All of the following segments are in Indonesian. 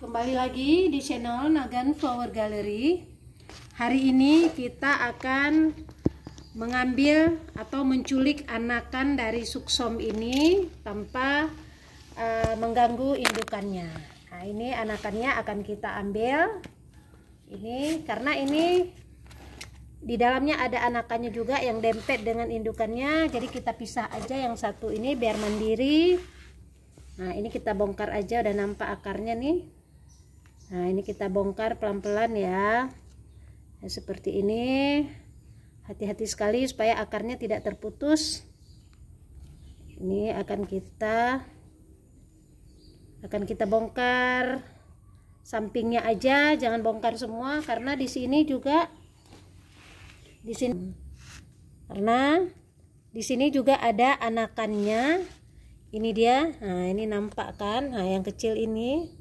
Kembali lagi di channel Nagan Flower Gallery. Hari ini kita akan mengambil atau menculik anakan dari suksom ini tanpa uh, mengganggu indukannya. Nah, ini anakannya akan kita ambil. Ini karena ini di dalamnya ada anakannya juga yang dempet dengan indukannya. Jadi kita pisah aja yang satu ini biar mandiri. Nah, ini kita bongkar aja udah nampak akarnya nih nah ini kita bongkar pelan-pelan ya ya seperti ini hati-hati sekali supaya akarnya tidak terputus ini akan kita akan kita bongkar sampingnya aja jangan bongkar semua karena di sini juga di sini karena di sini juga ada anakannya ini dia nah ini nampak kan nah yang kecil ini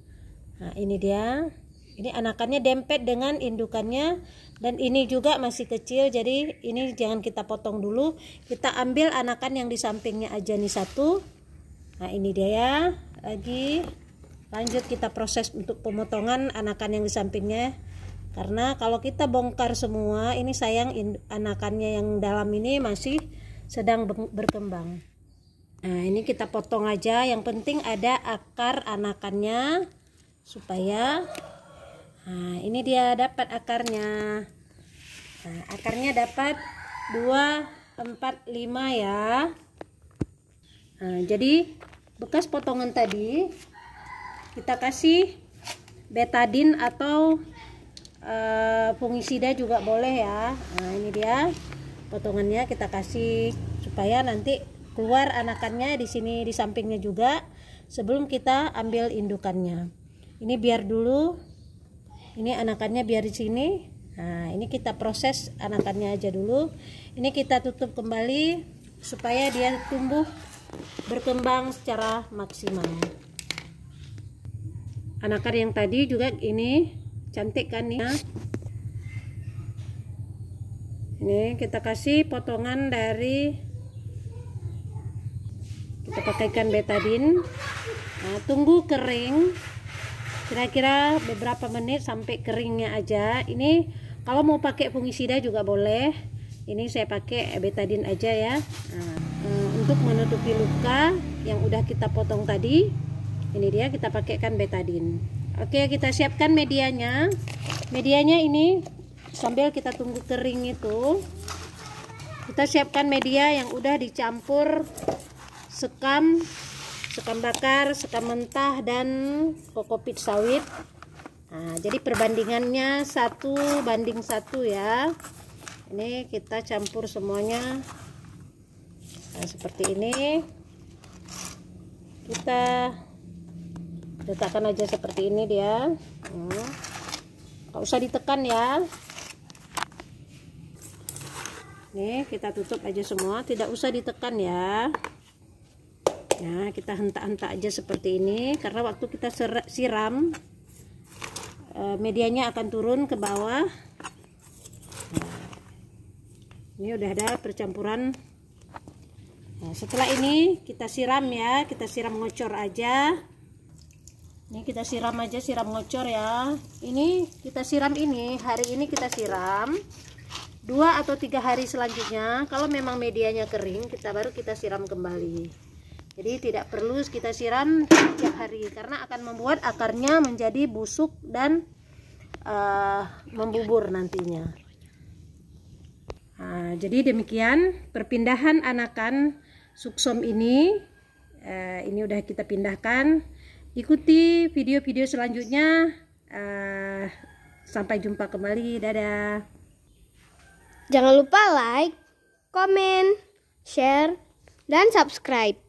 nah ini dia ini anakannya dempet dengan indukannya dan ini juga masih kecil jadi ini jangan kita potong dulu kita ambil anakan yang di sampingnya aja nih satu nah ini dia ya lagi lanjut kita proses untuk pemotongan anakan yang di sampingnya karena kalau kita bongkar semua ini sayang anakannya yang dalam ini masih sedang berkembang nah ini kita potong aja yang penting ada akar anakannya supaya nah, ini dia dapat akarnya nah, akarnya dapat 2 4 5 ya nah, jadi bekas potongan tadi kita kasih betadin atau uh, fungisida juga boleh ya nah ini dia potongannya kita kasih supaya nanti keluar anakannya di sini di sampingnya juga sebelum kita ambil indukannya ini biar dulu ini anakannya biar di sini nah ini kita proses anakannya aja dulu ini kita tutup kembali supaya dia tumbuh berkembang secara maksimal anakan yang tadi juga ini cantik kan nih ya? ini kita kasih potongan dari kita pakaikan betadin nah, tunggu kering kira-kira beberapa menit sampai keringnya aja ini kalau mau pakai fungisida juga boleh ini saya pakai betadin aja ya nah, eh, untuk menutupi luka yang udah kita potong tadi ini dia kita pakaikan betadin oke kita siapkan medianya medianya ini sambil kita tunggu kering itu kita siapkan media yang udah dicampur sekam sekam bakar, sekam mentah dan kokopit sawit. Nah, jadi perbandingannya satu banding satu ya. Ini kita campur semuanya nah, seperti ini. Kita letakkan aja seperti ini dia. Tidak hmm. usah ditekan ya. Nih kita tutup aja semua, tidak usah ditekan ya. Nah, kita hentak-hentak aja seperti ini karena waktu kita siram eh, medianya akan turun ke bawah. ini udah ada percampuran. Nah, setelah ini kita siram ya, kita siram ngocor aja. Ini kita siram aja, siram ngocor ya. Ini kita siram ini, hari ini kita siram dua atau tiga hari selanjutnya kalau memang medianya kering kita baru kita siram kembali jadi tidak perlu kita siram setiap hari karena akan membuat akarnya menjadi busuk dan uh, membubur nantinya. Nah, jadi demikian perpindahan anakan suksom ini. Uh, ini udah kita pindahkan. Ikuti video-video selanjutnya. Uh, sampai jumpa kembali. Dadah. Jangan lupa like, komen, share, dan subscribe.